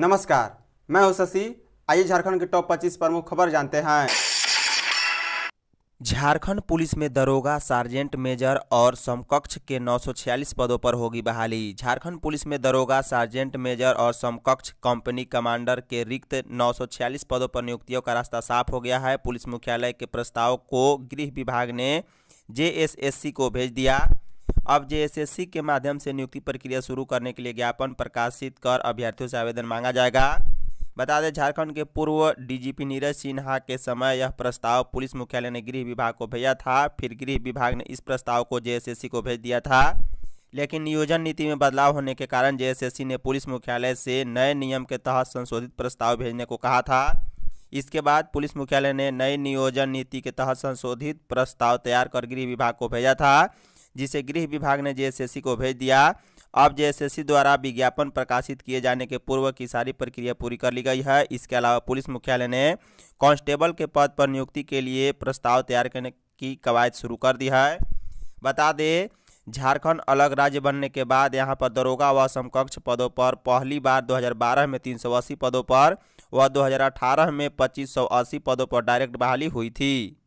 नमस्कार मैं हूं शशि आइए झारखंड के टॉप 25 प्रमुख खबर जानते हैं झारखंड पुलिस में दरोगा सार्जेंट मेजर और समकक्ष के 946 पदों पर होगी बहाली झारखंड पुलिस में दरोगा सार्जेंट मेजर और समकक्ष कंपनी कमांडर के रिक्त 946 पदों पर नियुक्तियों का रास्ता साफ हो गया है पुलिस मुख्यालय के प्रस्ताव को गृह विभाग ने जेएसएससी को भेज दिया अब जेएसएससी के माध्यम से नियुक्ति प्रक्रिया शुरू करने के लिए ज्ञापन प्रकाशित कर अभ्यर्थियों से आवेदन मांगा जाएगा बता दें झारखंड के पूर्व डीजीपी नीरज सिन्हा के समय यह प्रस्ताव पुलिस मुख्यालय ने गृह विभाग को भेजा था फिर गृह विभाग ने इस प्रस्ताव को जेएसएससी को भेज दिया था लेकिन नियोजन नीति में बदलाव होने के कारण जेएसएससी ने पुलिस मुख्यालय से नए नियम के तहत संशोधित प्रस्ताव भेजने को कहा था इसके बाद पुलिस मुख्यालय ने नई नियोजन नीति के तहत संशोधित प्रस्ताव तैयार कर गृह विभाग को भेजा था जिसे गृह विभाग ने जेएसएससी को भेज दिया अब जेएसएससी द्वारा विज्ञापन प्रकाशित किए जाने के पूर्व की सारी प्रक्रिया पूरी कर ली गई है इसके अलावा पुलिस मुख्यालय ने कांस्टेबल के पद पर नियुक्ति के लिए प्रस्ताव तैयार करने की कवायद शुरू कर दी है बता दें झारखंड अलग राज्य बनने के बाद यहां पर दरोगा व समकक्ष पदों पर पहली बार 2012 में तीन पदों पर व 2018 में 2580 पदों पर डायरेक्ट बहाली हुई थी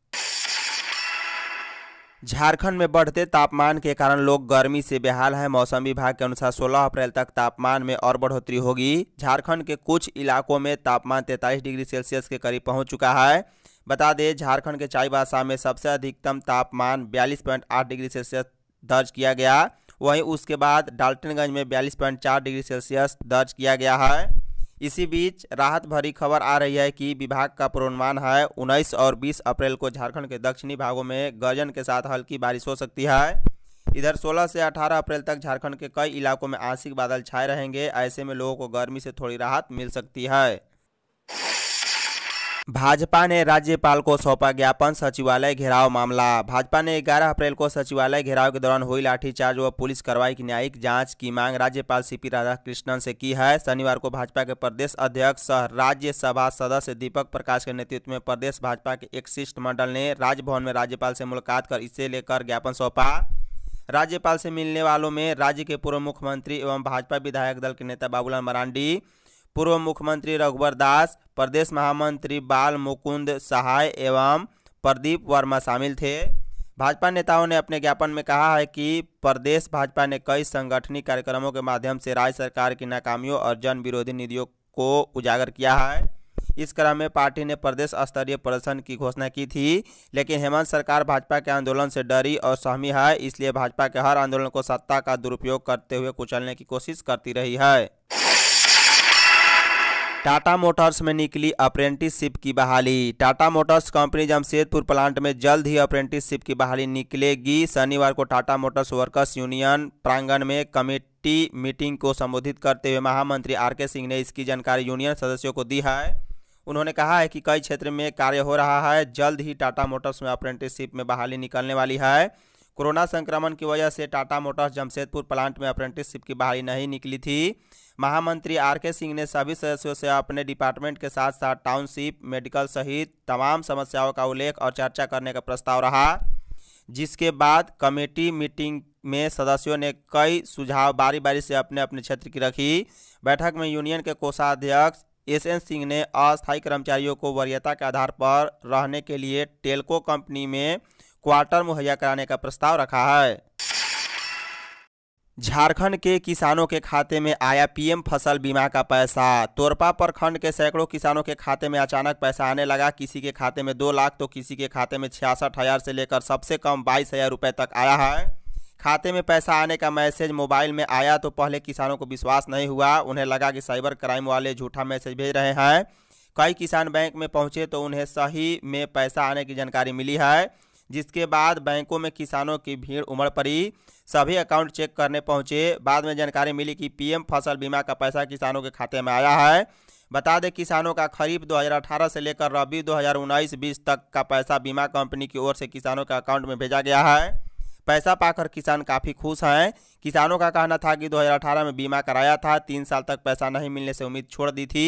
झारखंड में बढ़ते तापमान के कारण लोग गर्मी से बेहाल हैं मौसम विभाग के अनुसार 16 अप्रैल तक तापमान में और बढ़ोतरी होगी झारखंड के कुछ इलाकों में तापमान 43 डिग्री सेल्सियस के करीब पहुंच चुका है बता दें झारखंड के चाईबासा में सबसे अधिकतम तापमान 42.8 डिग्री सेल्सियस दर्ज किया गया वहीं उसके बाद डाल्टनगंज में बयालीस डिग्री सेल्सियस दर्ज किया गया है इसी बीच राहत भरी खबर आ रही है कि विभाग का पूर्वानुमान है 19 और 20 अप्रैल को झारखंड के दक्षिणी भागों में गर्जन के साथ हल्की बारिश हो सकती है इधर 16 से 18 अप्रैल तक झारखंड के कई इलाकों में आंशिक बादल छाए रहेंगे ऐसे में लोगों को गर्मी से थोड़ी राहत मिल सकती है भाजपा ने राज्यपाल को सौंपा ज्ञापन सचिवालय घेराव मामला भाजपा ने 11 अप्रैल को सचिवालय घेराव के दौरान हुई लाठीचार्ज व पुलिस कार्रवाई की न्यायिक जांच की मांग राज्यपाल सीपी राधाकृष्णन से की है शनिवार को भाजपा के प्रदेश अध्यक्ष सह राज्यसभा सदस्य दीपक प्रकाश के नेतृत्व में प्रदेश भाजपा के एक शिष्टमंडल ने राजभवन में राज्यपाल से मुलाकात कर इसे लेकर ज्ञापन सौंपा राज्यपाल से मिलने वालों में राज्य के पूर्व मुख्यमंत्री एवं भाजपा विधायक दल के नेता बाबूलाल मरांडी पूर्व मुख्यमंत्री रघुवर दास प्रदेश महामंत्री बाल मुकुंद सहाय एवं प्रदीप वर्मा शामिल थे भाजपा नेताओं ने अपने ज्ञापन में कहा है कि प्रदेश भाजपा ने कई संगठनिक कार्यक्रमों के माध्यम से राज्य सरकार की नाकामियों और जन विरोधी नीतियों को उजागर किया है इस क्रम में पार्टी ने प्रदेश स्तरीय प्रदर्शन की घोषणा की थी लेकिन हेमंत सरकार भाजपा के आंदोलन से डरी और सहमी है इसलिए भाजपा के हर आंदोलन को सत्ता का दुरुपयोग करते हुए कुचलने की कोशिश करती रही है टाटा मोटर्स में निकली अप्रेंटिसशिप की बहाली Tata Motors company Jamshedpur plant में जल्द ही अप्रेंटिसशिप की बहाली निकलेगी शनिवार को टाटा मोटर्स वर्कर्स यूनियन प्रांगण में कमेटी मीटिंग को संबोधित करते हुए महामंत्री आर के सिंह ने इसकी जानकारी यूनियन सदस्यों को दी है उन्होंने कहा है कि कई क्षेत्र में कार्य हो रहा है जल्द ही टाटा मोटर्स में अप्रेंटिसशिप में बहाली निकलने वाली है कोरोना संक्रमण की वजह से टाटा मोटर्स जमशेदपुर प्लांट में अप्रेंटिसशिप की बहाली नहीं निकली थी महामंत्री आर के सिंह ने सभी सदस्यों से अपने डिपार्टमेंट के साथ साथ टाउनशिप मेडिकल सहित तमाम समस्याओं का उल्लेख और चर्चा करने का प्रस्ताव रहा जिसके बाद कमेटी मीटिंग में सदस्यों ने कई सुझाव बारी बारी से अपने अपने क्षेत्र की रखी बैठक में यूनियन के कोषाध्यक्ष एस एन सिंह ने अस्थायी कर्मचारियों को वरीयता के आधार पर रहने के लिए टेलको कंपनी में क्वार्टर मुहैया कराने का प्रस्ताव रखा है झारखंड के किसानों के खाते में आया पीएम फसल बीमा का पैसा तोरपा प्रखंड के सैकड़ों किसानों के खाते में अचानक पैसा आने लगा किसी के खाते में दो लाख तो किसी के खाते में छियासठ हज़ार से लेकर सबसे कम बाईस हज़ार रुपये तक आया है खाते में पैसा आने का मैसेज मोबाइल में आया तो पहले किसानों को विश्वास नहीं हुआ उन्हें लगा कि साइबर क्राइम वाले झूठा मैसेज भेज रहे हैं कई किसान बैंक में पहुँचे तो उन्हें सही में पैसा आने की जानकारी मिली है जिसके बाद बैंकों में किसानों की भीड़ उमड़ पड़ी सभी अकाउंट चेक करने पहुंचे बाद में जानकारी मिली कि पीएम फसल बीमा का पैसा किसानों के खाते में आया है बता दें किसानों का खरीफ 2018 से लेकर रबी 2019-20 तक का पैसा बीमा कंपनी की ओर से किसानों के अकाउंट में भेजा गया है पैसा पाकर किसान काफ़ी खुश हैं किसानों का कहना था कि 2018 में बीमा कराया था तीन साल तक पैसा नहीं मिलने से उम्मीद छोड़ दी थी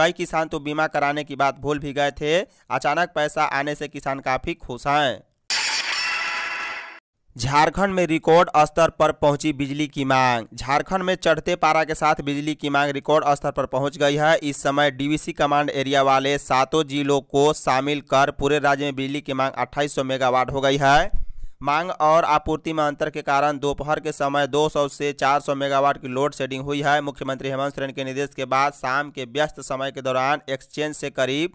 कई किसान तो बीमा कराने की बात भूल भी गए थे अचानक पैसा आने से किसान काफ़ी खुश हैं झारखंड में रिकॉर्ड स्तर पर पहुंची बिजली की मांग झारखंड में चढ़ते पारा के साथ बिजली की मांग रिकॉर्ड स्तर पर पहुंच गई है इस समय डीवीसी कमांड एरिया वाले सातों जिलों को शामिल कर पूरे राज्य में बिजली की मांग 2800 मेगावाट हो गई है मांग और आपूर्ति में अंतर के कारण दोपहर के समय 200 से 400 मेगावाट की लोड शेडिंग हुई है मुख्यमंत्री हेमंत सोरेन के निर्देश के बाद शाम के व्यस्त समय के दौरान एक्सचेंज से करीब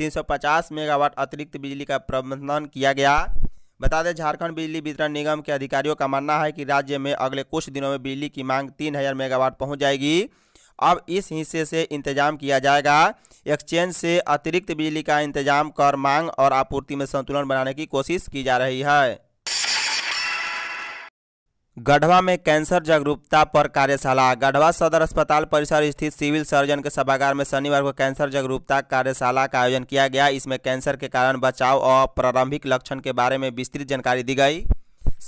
350 मेगावाट अतिरिक्त बिजली का प्रबंधन किया गया बता दें झारखंड बिजली वितरण निगम के अधिकारियों का मानना है कि राज्य में अगले कुछ दिनों में बिजली की मांग तीन हज़ार मेगावाट पहुंच जाएगी अब इस हिस्से से इंतजाम किया जाएगा एक्सचेंज से अतिरिक्त बिजली का इंतजाम कर मांग और आपूर्ति में संतुलन बनाने की कोशिश की जा रही है गढ़वा में कैंसर जागरूकता पर कार्यशाला गढ़वा सदर अस्पताल परिसर स्थित सिविल सर्जन के सभागार में शनिवार को कैंसर जागरूकता कार्यशाला का आयोजन किया गया इसमें कैंसर के कारण बचाव और प्रारंभिक लक्षण के बारे में विस्तृत जानकारी दी गई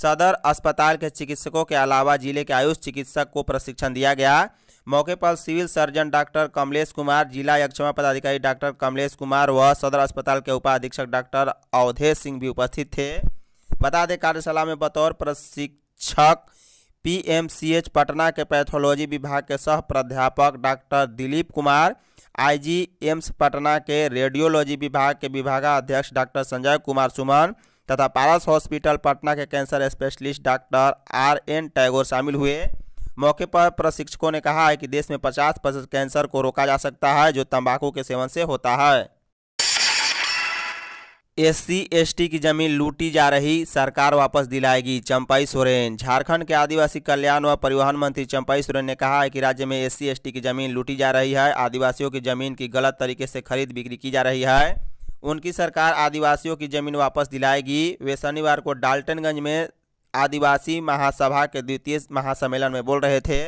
सदर अस्पताल के चिकित्सकों के अलावा जिले के आयुष चिकित्सक को प्रशिक्षण दिया गया मौके पर civil surgeon doctor Kamlesh Kumar जिला यक्षमा पदाधिकारी डॉक्टर कमलेश कुमार व सदर अस्पताल के उपाधीक्षक डॉक्टर अवधेश सिंह भी उपस्थित थे बता दें कार्यशाला में बतौर प्रशिक्षण शिक्षक पीएमसीएच पटना के पैथोलॉजी विभाग के सह प्राध्यापक डॉक्टर दिलीप कुमार आईजी एम्स पटना के रेडियोलॉजी विभाग के विभागाध्यक्ष डॉक्टर संजय कुमार सुमन तथा पारस हॉस्पिटल पटना के cancer specialist doctor R N Tagore शामिल हुए मौके पर प्रशिक्षकों ने कहा है कि देश में 50 प्रतिशत कैंसर को रोका जा सकता है जो तंबाकू के सेवन से होता है एससी एसटी की जमीन लूटी जा रही सरकार वापस दिलाएगी चंपाई सोरेन झारखंड के आदिवासी कल्याण व परिवहन मंत्री चंपाई सोरेन ने कहा है कि राज्य में एससी एसटी की जमीन लूटी जा रही है आदिवासियों की जमीन की गलत तरीके से खरीद बिक्री की जा रही है उनकी सरकार आदिवासियों की जमीन वापस दिलाएगी वे शनिवार को डाल्टनगंज में आदिवासी महासभा के द्वितीय महासम्मेलन में बोल रहे थे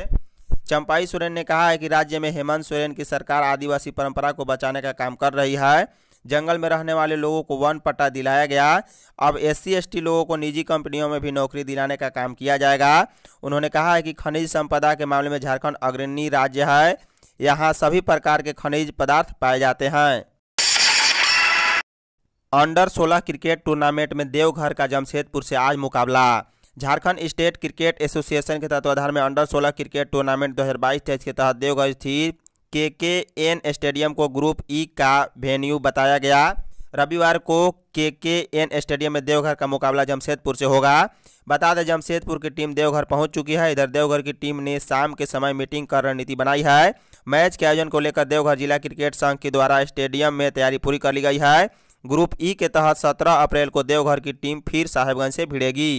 चंपाई सोरेन ने कहा है कि राज्य में हेमंत सोरेन की सरकार आदिवासी परंपरा को बचाने का काम कर रही है जंगल में रहने वाले लोगों को वन पट्टा दिलाया गया अब एस सी लोगों को निजी कंपनियों में भी नौकरी दिलाने का काम किया जाएगा उन्होंने कहा है कि खनिज संपदा के मामले में झारखंड अग्रणी राज्य है यहाँ सभी प्रकार के खनिज पदार्थ पाए जाते हैं अंडर 16 क्रिकेट टूर्नामेंट में देवघर का जमशेदपुर से आज मुकाबला झारखंड स्टेट क्रिकेट एसोसिएशन के तत्वाधान में अंडर 16 क्रिकेट टूर्नामेंट 2022 हज़ार के तहत देवघर स्थित के के एन स्टेडियम को ग्रुप ई का वेन्यू बताया गया रविवार को के के एन स्टेडियम में देवघर का मुकाबला जमशेदपुर से होगा बता दें जमशेदपुर की टीम देवघर पहुंच चुकी है इधर देवघर की टीम ने शाम के समय मीटिंग कर रणनीति बनाई है मैच के आयोजन को लेकर देवघर जिला क्रिकेट संघ के द्वारा स्टेडियम में तैयारी पूरी कर ली गई है ग्रुप ई के तहत सत्रह अप्रैल को देवघर की टीम फिर साहेबगंज से भिड़ेगी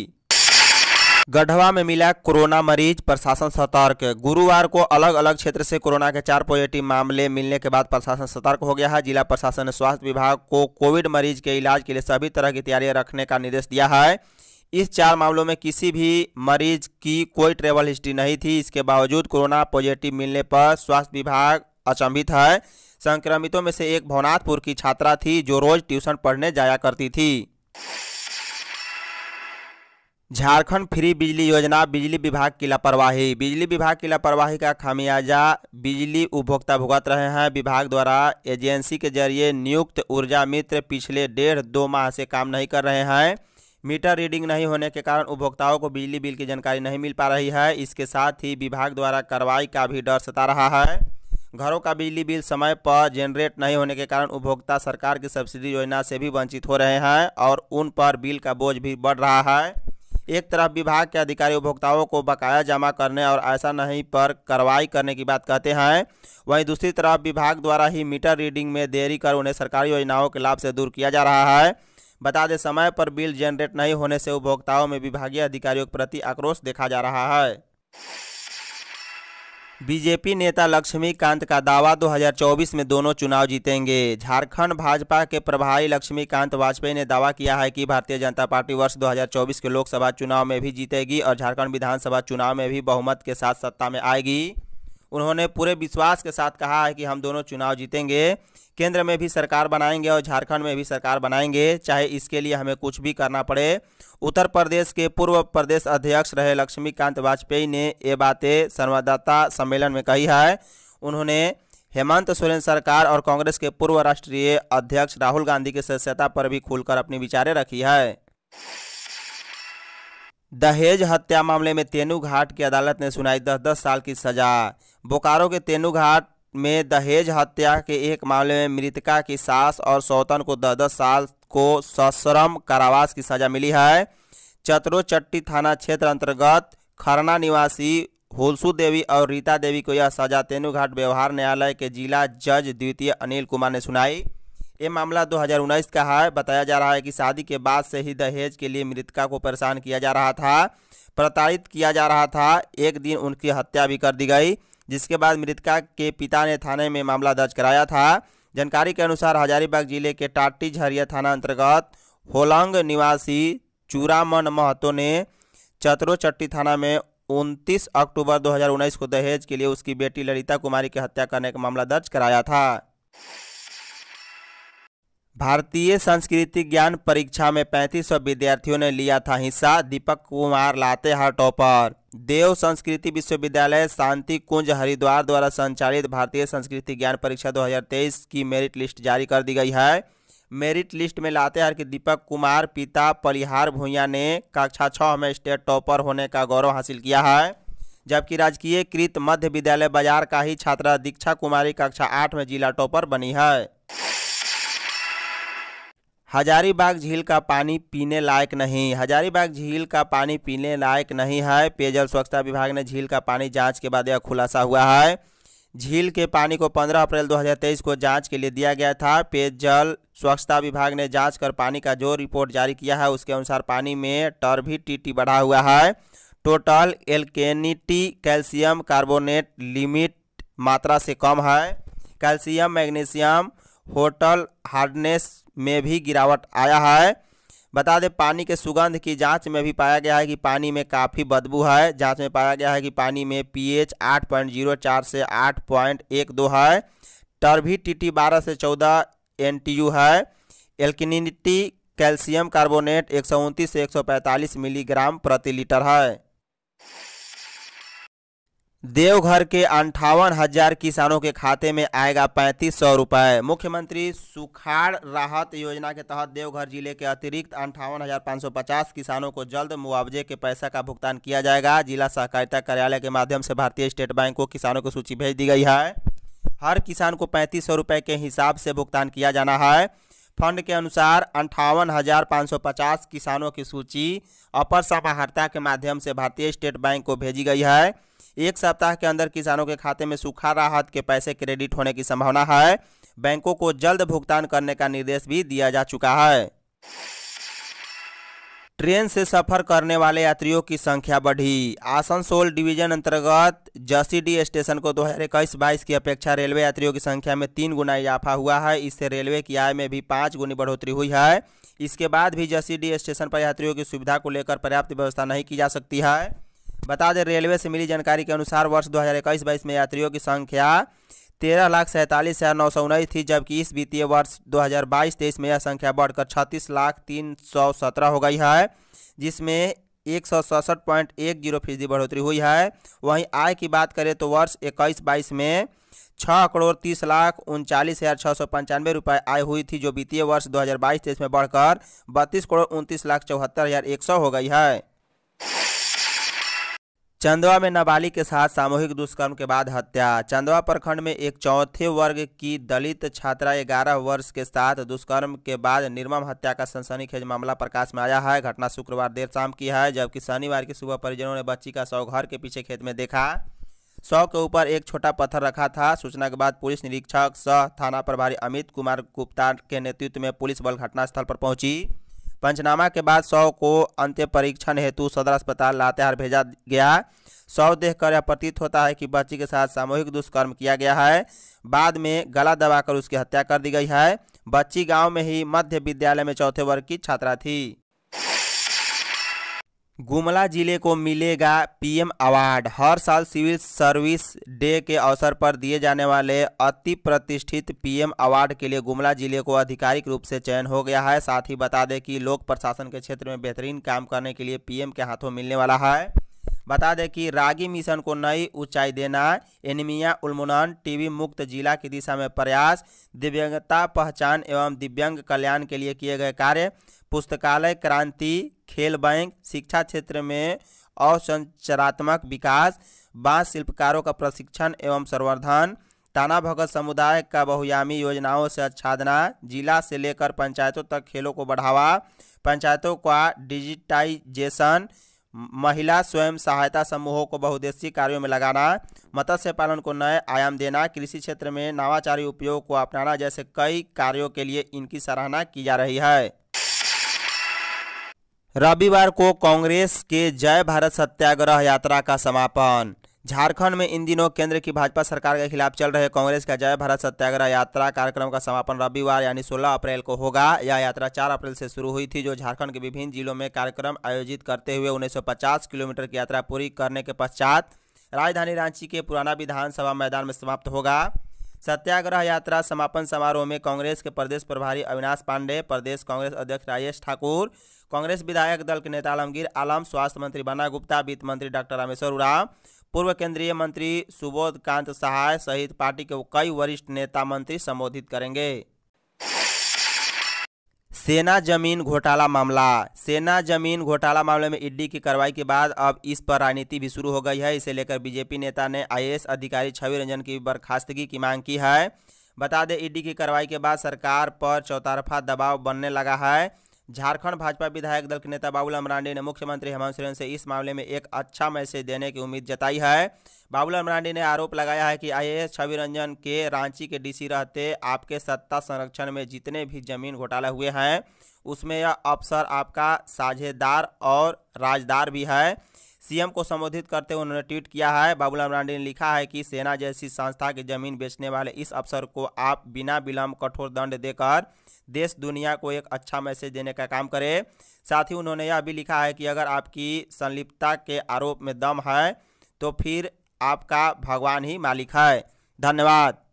गढ़वा में मिला कोरोना मरीज प्रशासन सतर्क गुरुवार को अलग अलग क्षेत्र से कोरोना के चार पॉजिटिव मामले मिलने के बाद प्रशासन सतर्क हो गया है जिला प्रशासन ने स्वास्थ्य विभाग को कोविड मरीज के इलाज के लिए सभी तरह की तैयारियां रखने का निर्देश दिया है इस चार मामलों में किसी भी मरीज की कोई ट्रेवल हिस्ट्री नहीं थी इसके बावजूद कोरोना पॉजिटिव मिलने पर स्वास्थ्य विभाग अचंभित है संक्रमितों में से एक भवनाथपुर की छात्रा थी जो रोज ट्यूशन पढ़ने जाया करती थी झारखंड फ्री बिजली योजना बिजली विभाग की लापरवाही बिजली विभाग की लापरवाही का खामियाजा बिजली उपभोक्ता भुगत रहे हैं विभाग द्वारा एजेंसी के जरिए नियुक्त ऊर्जा मित्र पिछले डेढ़ दो माह से काम नहीं कर रहे हैं मीटर रीडिंग नहीं होने के कारण उपभोक्ताओं को बिजली बिल की जानकारी नहीं मिल पा रही है इसके साथ ही विभाग द्वारा कार्रवाई का भी डर सता रहा है घरों का बिजली बिल समय पर जेनरेट नहीं होने के कारण उपभोक्ता सरकार की सब्सिडी योजना से भी वंचित हो रहे हैं और उन पर बिल का बोझ भी बढ़ रहा है एक तरफ विभाग के अधिकारी उपभोक्ताओं को बकाया जमा करने और ऐसा नहीं पर कार्रवाई करने की बात कहते हैं वहीं दूसरी तरफ विभाग द्वारा ही मीटर रीडिंग में देरी कर उन्हें सरकारी योजनाओं के लाभ से दूर किया जा रहा है बता दें समय पर बिल जनरेट नहीं होने से उपभोक्ताओं में विभागीय अधिकारियों के प्रति आक्रोश देखा जा रहा है बीजेपी नेता लक्ष्मीकांत का दावा 2024 में दोनों चुनाव जीतेंगे झारखंड भाजपा के प्रभारी लक्ष्मीकांत वाजपेयी ने दावा किया है कि भारतीय जनता पार्टी वर्ष 2024 के लोकसभा चुनाव में भी जीतेगी और झारखंड विधानसभा चुनाव में भी बहुमत के साथ सत्ता में आएगी उन्होंने पूरे विश्वास के साथ कहा है कि हम दोनों चुनाव जीतेंगे केंद्र में भी सरकार बनाएंगे और झारखंड में भी सरकार बनाएंगे चाहे इसके लिए हमें कुछ भी करना पड़े उत्तर प्रदेश के पूर्व प्रदेश अध्यक्ष रहे लक्ष्मीकांत वाजपेयी ने ये बातें संवाददाता सम्मेलन में कही है उन्होंने हेमंत सोरेन सरकार और कांग्रेस के पूर्व राष्ट्रीय अध्यक्ष राहुल गांधी की सदस्यता पर भी खुलकर अपनी विचारें रखी है दहेज हत्या मामले में तेनू घाट की अदालत ने सुनाई दस दस साल की सजा बोकारो के तेनुघाट में दहेज हत्या के एक मामले में मृतका की सास और सौतन को दस दस साल को सश्रम कारावास की सजा मिली है चतरो चट्टी थाना क्षेत्र अंतर्गत खरना निवासी होलसू देवी और रीता देवी को यह सजा तेनूघाट व्यवहार न्यायालय के जिला जज द्वितीय अनिल कुमार ने सुनाई ये मामला 2019 का है बताया जा रहा है कि शादी के बाद से ही दहेज के लिए मृतका को परेशान किया जा रहा था प्रताड़ित किया जा रहा था एक दिन उनकी हत्या भी कर दी गई जिसके बाद मृतका के पिता ने थाने में मामला दर्ज कराया था जानकारी के अनुसार हजारीबाग जिले के टाटी झरिया थाना अंतर्गत होलंग निवासी चूरामन महतो ने चतरो चट्टी थाना में 29 अक्टूबर 2019 को दहेज के लिए उसकी बेटी ललिता कुमारी की हत्या करने का मामला दर्ज कराया था भारतीय संस्कृति ज्ञान परीक्षा में पैंतीस सौ विद्यार्थियों ने लिया था हिस्सा दीपक कुमार लाते हर टॉपर देव संस्कृति विश्वविद्यालय शांति कुंज हरिद्वार द्वारा संचालित भारतीय संस्कृति ज्ञान परीक्षा 2023 की मेरिट लिस्ट जारी कर दी गई है मेरिट लिस्ट में लातेहार के दीपक कुमार पिता परिहार भूया ने कक्षा छः में स्टेट टॉपर होने का गौरव हासिल किया है जबकि राजकीय कृत मध्य विद्यालय बाजार का ही छात्रा दीक्षा कुमारी कक्षा आठ में जिला टॉपर बनी है हजारीबाग झील का पानी पीने लायक नहीं हजारीबाग झील का पानी पीने लायक नहीं है पेयजल स्वच्छता विभाग ने झील का पानी जांच के बाद यह खुलासा हुआ है झील के पानी को 15 अप्रैल 2023 को जांच के लिए दिया गया था पेयजल स्वच्छता विभाग ने जांच कर पानी का जो रिपोर्ट जारी किया है उसके अनुसार पानी में टी बढ़ा हुआ है total alkalinity calcium carbonate limit मात्रा से कम है कैल्शियम मैग्नीशियम होटल हार्डनेस में भी गिरावट आया है बता दें पानी के सुगंध की जांच में भी पाया गया है कि पानी में काफ़ी बदबू है जांच में पाया गया है कि पानी में पीएच 8.04 से 8.12 है टर्भी टीटी 12 से 14 एनटीयू है एल्किनिटी कैल्शियम कार्बोनेट एक से 145 मिलीग्राम प्रति लीटर है देवघर के अंठावन हजार किसानों के खाते में आएगा पैंतीस सौ रुपये मुख्यमंत्री सुखाड़ राहत योजना के तहत देवघर जिले के अतिरिक्त अंठावन हजार पाँच सौ पचास किसानों को जल्द मुआवजे के पैसा का भुगतान किया जाएगा जिला सहकारिता कार्यालय के माध्यम से भारतीय स्टेट बैंक को किसानों की सूची भेज दी गई है हर किसान को पैंतीस सौ रुपये के हिसाब से भुगतान किया जाना है फंड के अनुसार अंठावन हजार पाँच सौ पचास किसानों की सूची अपर समाहर्ता के माध्यम से भारतीय स्टेट बैंक को भेजी गई है एक सप्ताह के अंदर किसानों के खाते में सूखा राहत के पैसे क्रेडिट होने की संभावना है बैंकों को जल्द भुगतान करने का निर्देश भी दिया जा चुका है ट्रेन से सफर करने वाले यात्रियों की संख्या बढ़ी आसनसोल डिवीजन अंतर्गत जसीडी स्टेशन को दो हज़ार इक्कीस बाईस की अपेक्षा रेलवे यात्रियों की संख्या में तीन गुना इजाफा हुआ है इससे रेलवे की आय में भी पाँच गुनी बढ़ोतरी हुई है इसके बाद भी जसीडी स्टेशन पर यात्रियों की सुविधा को लेकर पर्याप्त व्यवस्था नहीं की जा सकती है बता दें रेलवे से मिली जानकारी के अनुसार वर्ष 2021 बाईस में यात्रियों की संख्या तेरह लाख सैंतालीस हज़ार नौ सौ उन्नीस थी जबकि इस वित्तीय वर्ष 2022 तेईस में यह संख्या बढ़कर छत्तीस लाख तीन सौ सत्रह हो गई है जिसमें एक सौ सड़सठ पॉइंट एक जीरो फीसदी बढ़ोतरी हुई है वहीं आय की बात करें तो वर्ष इक्कीस बाईस में छः करोड़ तीस लाख उनचालीस हज़ार छः सौ पंचानवे रुपये आय हुई थी जो वित्तीय वर्ष दो हज़ार बाईस तेईस में बढ़कर बत्तीस करोड़ उनतीस लाख चौहत्तर हज़ार एक सौ हो गई है चंदवा में नाबालिग के साथ सामूहिक दुष्कर्म के बाद हत्या चंदवा प्रखंड में एक चौथे वर्ग की दलित छात्रा ग्यारह वर्ष के साथ दुष्कर्म के बाद निर्मम हत्या का सनसनीखेज मामला प्रकाश में आया है घटना शुक्रवार देर शाम की है जबकि शनिवार की सुबह परिजनों ने बच्ची का शव घर के पीछे खेत में देखा शव के ऊपर एक छोटा पत्थर रखा था सूचना के बाद पुलिस निरीक्षक सह थाना प्रभारी अमित कुमार गुप्ता के नेतृत्व में पुलिस बल घटनास्थल पर पहुंची पंचनामा के बाद शव को अंत्य परीक्षण हेतु सदर अस्पताल लातेहार भेजा गया शव देखकर यह प्रतीत होता है कि बच्ची के साथ सामूहिक दुष्कर्म किया गया है बाद में गला दबाकर उसकी हत्या कर दी गई है बच्ची गांव में ही मध्य विद्यालय में चौथे वर्ग की छात्रा थी गुमला जिले को मिलेगा पीएम अवार्ड हर साल सिविल सर्विस डे के अवसर पर दिए जाने वाले अति प्रतिष्ठित पीएम अवार्ड के लिए गुमला जिले को आधिकारिक रूप से चयन हो गया है साथ ही बता दें कि लोक प्रशासन के क्षेत्र में बेहतरीन काम करने के लिए पीएम के हाथों मिलने वाला है बता दें कि रागी मिशन को नई ऊंचाई देना एनिमिया उल्मुनान टीवी मुक्त जिला की दिशा में प्रयास दिव्यांगता पहचान एवं दिव्यांग कल्याण के लिए किए गए कार्य पुस्तकालय क्रांति खेल बैंक शिक्षा क्षेत्र में अवसंरचनात्मक विकास बांस शिल्पकारों का प्रशिक्षण एवं संवर्धन टाना भगत समुदाय का बहुयामी योजनाओं से आच्छादना जिला से लेकर पंचायतों तक खेलों को बढ़ावा पंचायतों का डिजिटाइजेशन महिला स्वयं सहायता समूहों को बहुद्देशीय कार्यों में लगाना मत्स्य पालन को नए आयाम देना कृषि क्षेत्र में नवाचारी उपयोग को अपनाना जैसे कई कार्यों के लिए इनकी सराहना की जा रही है रविवार को कांग्रेस के जय भारत सत्याग्रह यात्रा का समापन झारखंड में इन दिनों केंद्र की भाजपा सरकार के खिलाफ चल रहे कांग्रेस का जय भारत सत्याग्रह यात्रा कार्यक्रम का समापन रविवार यानी 16 अप्रैल को होगा यह यात्रा 4 अप्रैल से शुरू हुई थी जो झारखंड के विभिन्न जिलों में कार्यक्रम आयोजित करते हुए 1950 किलोमीटर की यात्रा पूरी करने के पश्चात राजधानी रांची के पुराना विधानसभा मैदान में समाप्त होगा सत्याग्रह यात्रा समापन समारोह में कांग्रेस के प्रदेश प्रभारी अविनाश पांडे प्रदेश कांग्रेस अध्यक्ष राजेश ठाकुर कांग्रेस विधायक दल के नेता आलमगीर आलम स्वास्थ्य मंत्री बन्ना गुप्ता वित्त मंत्री डॉक्टर रामेश्वर उराव पूर्व केंद्रीय मंत्री सुबोध कांत सहाय सहित पार्टी के कई वरिष्ठ नेता मंत्री संबोधित करेंगे सेना जमीन घोटाला मामला सेना जमीन घोटाला मामले में ईडी की कार्रवाई के बाद अब इस पर राजनीति भी शुरू हो गई है इसे लेकर बीजेपी नेता ने आईएएस अधिकारी छवि रंजन की बर्खास्तगी की मांग की है बता दें ईडी की कार्रवाई के बाद सरकार पर चौतरफा दबाव बनने लगा है झारखंड भाजपा विधायक दल के नेता बाबूलाल मरांडी ने मुख्यमंत्री हेमंत सोरेन से इस मामले में एक अच्छा मैसेज देने की उम्मीद जताई है बाबूलाल मरांडी ने आरोप लगाया है कि आईएएस छवि रंजन के रांची के डीसी रहते आपके सत्ता संरक्षण में जितने भी जमीन घोटाला हुए हैं उसमें यह अफसर आपका साझेदार और राजदार भी है सीएम को संबोधित करते हुए उन्होंने ट्वीट किया है बाबूलाल मरांडी ने लिखा है कि सेना जैसी संस्था की जमीन बेचने वाले इस अफसर को आप बिना विलंब कठोर दंड देकर देश दुनिया को एक अच्छा मैसेज देने का काम करें साथ ही उन्होंने यह भी लिखा है कि अगर आपकी संलिप्तता के आरोप में दम है तो फिर आपका भगवान ही मालिक है धन्यवाद